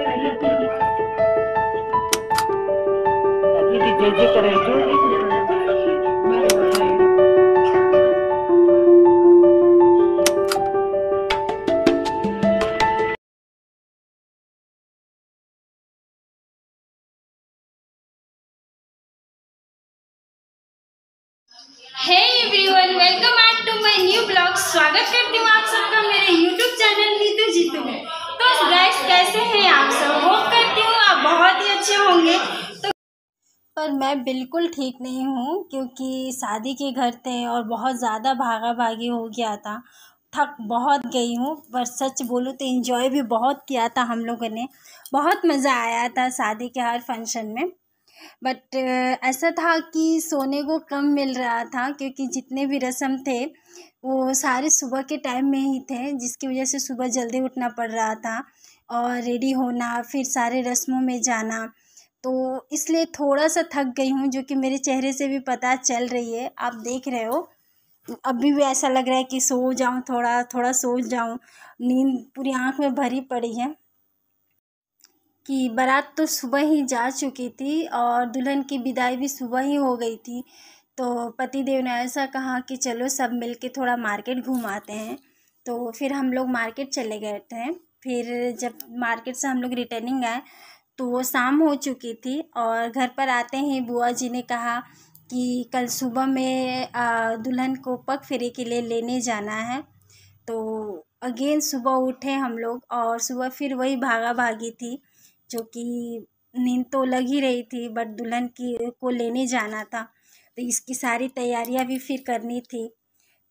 welcome back blog स्वागत करती हूँ आप सबका मेरे यूट्यूब चैनल नीतू जीतू में तो गाइस कैसे हैं होंगे तो पर मैं बिल्कुल ठीक नहीं हूँ क्योंकि शादी के घर थे और बहुत ज़्यादा भागा भागी हो गया था थक बहुत गई हूँ पर सच बोलूँ तो इन्जॉय भी बहुत किया था हम लोगों ने बहुत मज़ा आया था शादी के हर फंक्शन में बट ऐसा था कि सोने को कम मिल रहा था क्योंकि जितने भी रस्म थे वो सारे सुबह के टाइम में ही थे जिसकी वजह से सुबह जल्दी उठना पड़ रहा था और रेडी होना फिर सारे रस्मों में जाना तो इसलिए थोड़ा सा थक गई हूँ जो कि मेरे चेहरे से भी पता चल रही है आप देख रहे हो अभी भी ऐसा लग रहा है कि सो जाऊँ थोड़ा थोड़ा सो जाऊँ नींद पूरी आँख में भरी पड़ी है कि बारात तो सुबह ही जा चुकी थी और दुल्हन की विदाई भी सुबह ही हो गई थी तो पति देव ने ऐसा कहा कि चलो सब मिल के थोड़ा मार्केट घूमाते हैं तो फिर हम लोग मार्केट चले गए थे फिर जब मार्केट से हम लोग रिटर्निंग आए तो वो शाम हो चुकी थी और घर पर आते ही बुआ जी ने कहा कि कल सुबह में दुल्हन को पग फेरे के लिए लेने जाना है तो अगेन सुबह उठे हम लोग और सुबह फिर वही भागा भागी थी जो कि नींद तो लग ही रही थी बट दुल्हन की को लेने जाना था तो इसकी सारी तैयारियां भी फिर करनी थी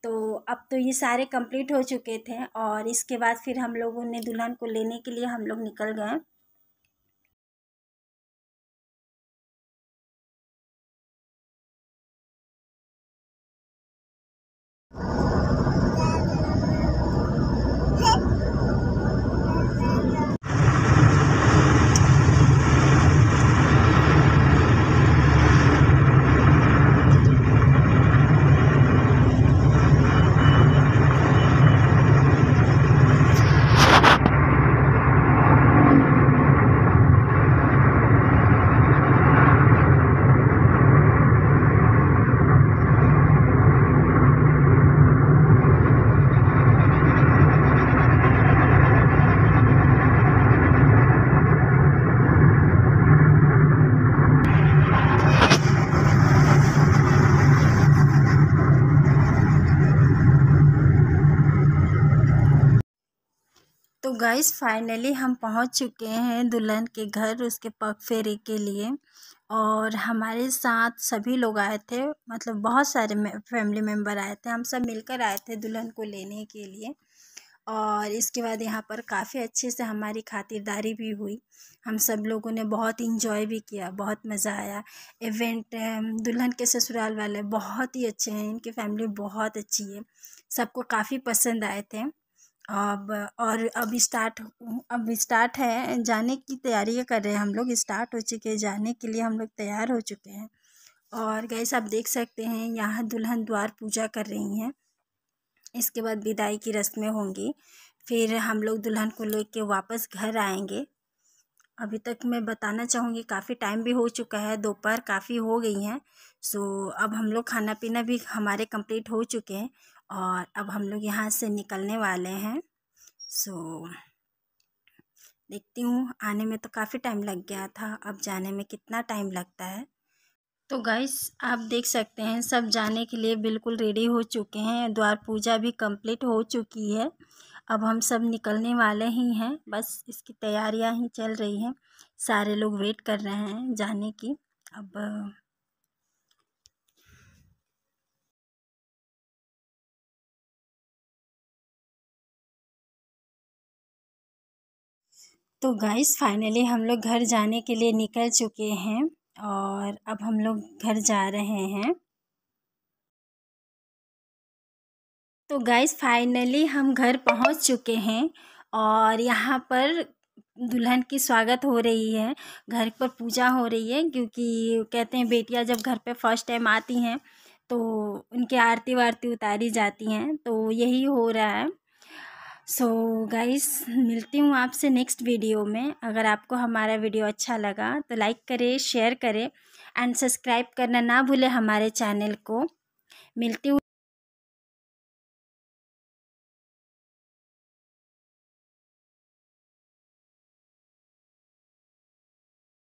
तो अब तो ये सारे कंप्लीट हो चुके थे और इसके बाद फिर हम लोगों ने दुल्हन को लेने के लिए हम लोग निकल गए गाइस फाइनली हम पहुंच चुके हैं दुल्हन के घर उसके पग फेरे के लिए और हमारे साथ सभी लोग आए थे मतलब बहुत सारे फैमिली मेम्बर आए थे हम सब मिलकर आए थे दुल्हन को लेने के लिए और इसके बाद यहाँ पर काफ़ी अच्छे से हमारी खातिरदारी भी हुई हम सब लोगों ने बहुत इन्जॉय भी किया बहुत मज़ा आया इवेंट दुल्हन के ससुराल वाले बहुत ही अच्छे हैं इनकी फैमिली बहुत अच्छी है सबको काफ़ी पसंद आए थे अब और अब स्टार्ट अब स्टार्ट है जाने की तैयारी कर रहे हैं हम लोग स्टार्ट हो चुके हैं जाने के लिए हम लोग तैयार हो चुके हैं और गैस आप देख सकते हैं यहाँ दुल्हन द्वार पूजा कर रही हैं इसके बाद विदाई की रस्में होंगी फिर हम लोग दुल्हन को लेके वापस घर आएंगे अभी तक मैं बताना चाहूँगी काफ़ी टाइम भी हो चुका है दोपहर काफ़ी हो गई हैं सो अब हम लोग खाना पीना भी हमारे कंप्लीट हो चुके हैं और अब हम लोग यहाँ से निकलने वाले हैं सो देखती हूँ आने में तो काफ़ी टाइम लग गया था अब जाने में कितना टाइम लगता है तो गाइस आप देख सकते हैं सब जाने के लिए बिल्कुल रेडी हो चुके हैं द्वार पूजा भी कंप्लीट हो चुकी है अब हम सब निकलने वाले ही हैं बस इसकी तैयारियां ही चल रही हैं सारे लोग वेट कर रहे हैं जाने की अब तो गाइस फाइनली हम लोग घर जाने के लिए निकल चुके हैं और अब हम लोग घर जा रहे हैं तो गाइस फाइनली हम घर पहुंच चुके हैं और यहाँ पर दुल्हन की स्वागत हो रही है घर पर पूजा हो रही है क्योंकि कहते हैं बेटियाँ जब घर पे फर्स्ट टाइम आती हैं तो उनके आरती वारती उतारी जाती हैं तो यही हो रहा है सो so, गाइस मिलती हूँ आपसे नेक्स्ट वीडियो में अगर आपको हमारा वीडियो अच्छा लगा तो लाइक करें शेयर करें एंड सब्सक्राइब करना ना भूलें हमारे चैनल को मिलती हूँ